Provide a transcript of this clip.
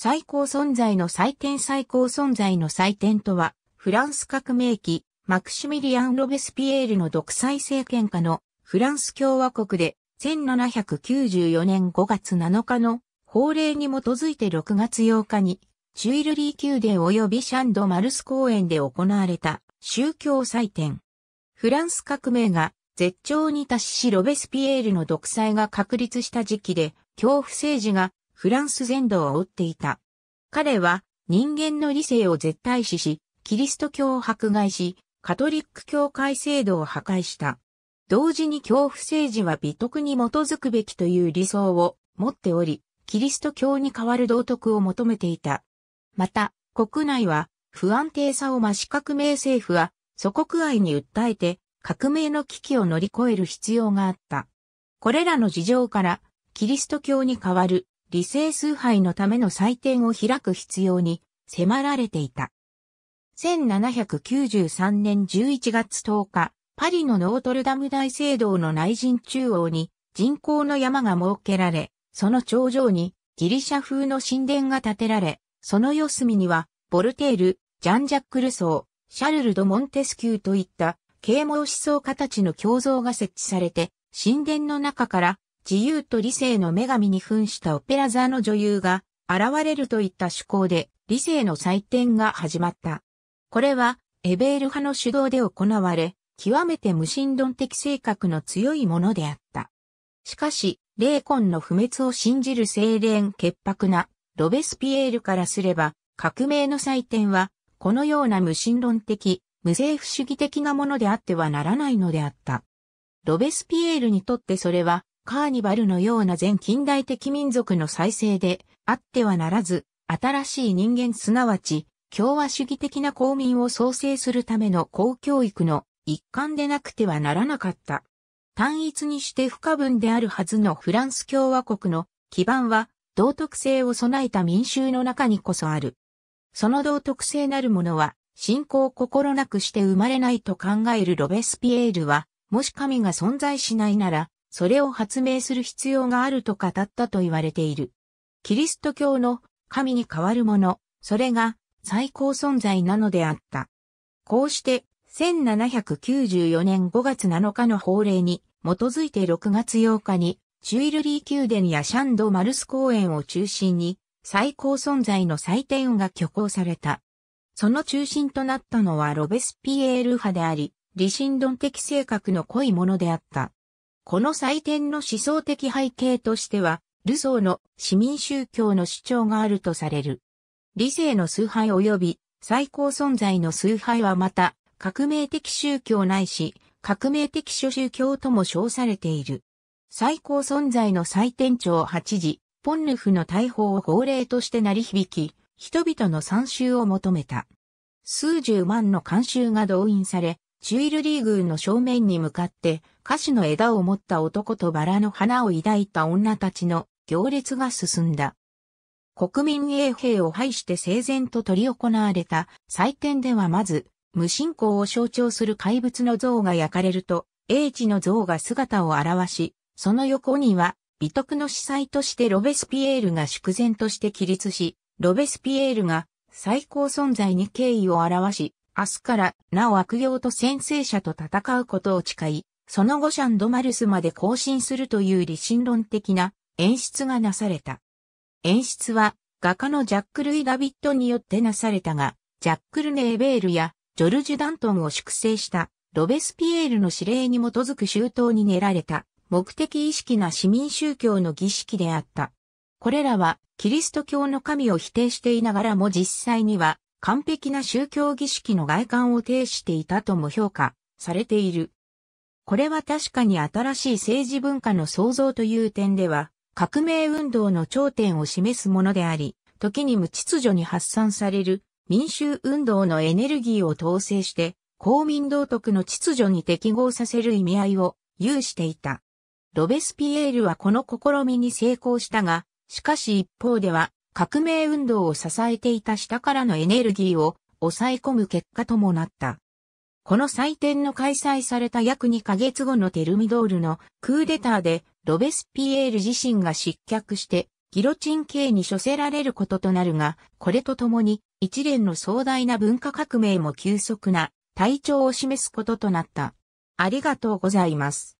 最高存在の祭典最高存在の祭典とは、フランス革命期、マクシュミリアン・ロベスピエールの独裁政権下のフランス共和国で、1794年5月7日の法令に基づいて6月8日に、チュイルリー宮殿及びシャンド・マルス公園で行われた宗教祭典。フランス革命が絶頂に達しロベスピエールの独裁が確立した時期で、恐怖政治がフランス全土を追っていた。彼は人間の理性を絶対視し、キリスト教を迫害し、カトリック教会制度を破壊した。同時に恐怖政治は美徳に基づくべきという理想を持っており、キリスト教に代わる道徳を求めていた。また、国内は不安定さを増し革命政府は祖国愛に訴えて革命の危機を乗り越える必要があった。これらの事情からキリスト教に代わる理性崇拝のための祭典を開く必要に迫られていた。1793年11月10日、パリのノートルダム大聖堂の内陣中央に人工の山が設けられ、その頂上にギリシャ風の神殿が建てられ、その四隅には、ボルテール、ジャン・ジャック・ルソー、シャルル・ド・モンテスキューといった啓蒙思想家たちの胸像が設置されて、神殿の中から自由と理性の女神に扮したオペラ座の女優が現れるといった趣向で理性の祭典が始まった。これはエベール派の主導で行われ、極めて無神論的性格の強いものであった。しかし、霊魂の不滅を信じる精錬潔白なロベスピエールからすれば、革命の祭典は、このような無神論的、無政府主義的なものであってはならないのであった。ロベスピエールにとってそれは、カーニバルのような全近代的民族の再生であってはならず、新しい人間すなわち、共和主義的な公民を創生するための公教育の一環でなくてはならなかった。単一にして不可分であるはずのフランス共和国の基盤は、道徳性を備えた民衆の中にこそある。その道徳性なるものは、信仰を心なくして生まれないと考えるロベスピエールは、もし神が存在しないなら、それを発明する必要があると語ったと言われている。キリスト教の神に代わるもの、それが最高存在なのであった。こうして、1794年5月7日の法令に基づいて6月8日に、チュイルリー宮殿やシャンド・マルス公園を中心に、最高存在の祭典が挙行された。その中心となったのはロベスピエール派であり、理ド論的性格の濃いものであった。この祭典の思想的背景としては、ルソーの市民宗教の主張があるとされる。理性の崇拝及び最高存在の崇拝はまた、革命的宗教ないし、革命的諸宗教とも称されている。最高存在の祭典長8時、ポンヌフの大砲を法令として鳴り響き、人々の参集を求めた。数十万の観衆が動員され、シュイルリー軍の正面に向かって、歌詞の枝を持った男とバラの花を抱いた女たちの行列が進んだ。国民衛兵を排して整然と取り行われた祭典ではまず、無信仰を象徴する怪物の像が焼かれると、英知の像が姿を現し、その横には、美徳の司祭としてロベスピエールが祝然として起立し、ロベスピエールが最高存在に敬意を表し、明日からなお悪行と先制者と戦うことを誓い、その後シャンドマルスまで更新するという理心論的な演出がなされた。演出は画家のジャック・ルイ・ダビットによってなされたが、ジャックル・ネーベールやジョルジュ・ダントンを粛清したロベスピエールの指令に基づく周到に練られた目的意識な市民宗教の儀式であった。これらはキリスト教の神を否定していながらも実際には完璧な宗教儀式の外観を呈していたとも評価されている。これは確かに新しい政治文化の創造という点では、革命運動の頂点を示すものであり、時に無秩序に発散される民衆運動のエネルギーを統制して、公民道徳の秩序に適合させる意味合いを有していた。ロベスピエールはこの試みに成功したが、しかし一方では革命運動を支えていた下からのエネルギーを抑え込む結果ともなった。この祭典の開催された約2ヶ月後のテルミドールのクーデターでロベスピエール自身が失脚してギロチン刑に処せられることとなるが、これとともに一連の壮大な文化革命も急速な体調を示すこととなった。ありがとうございます。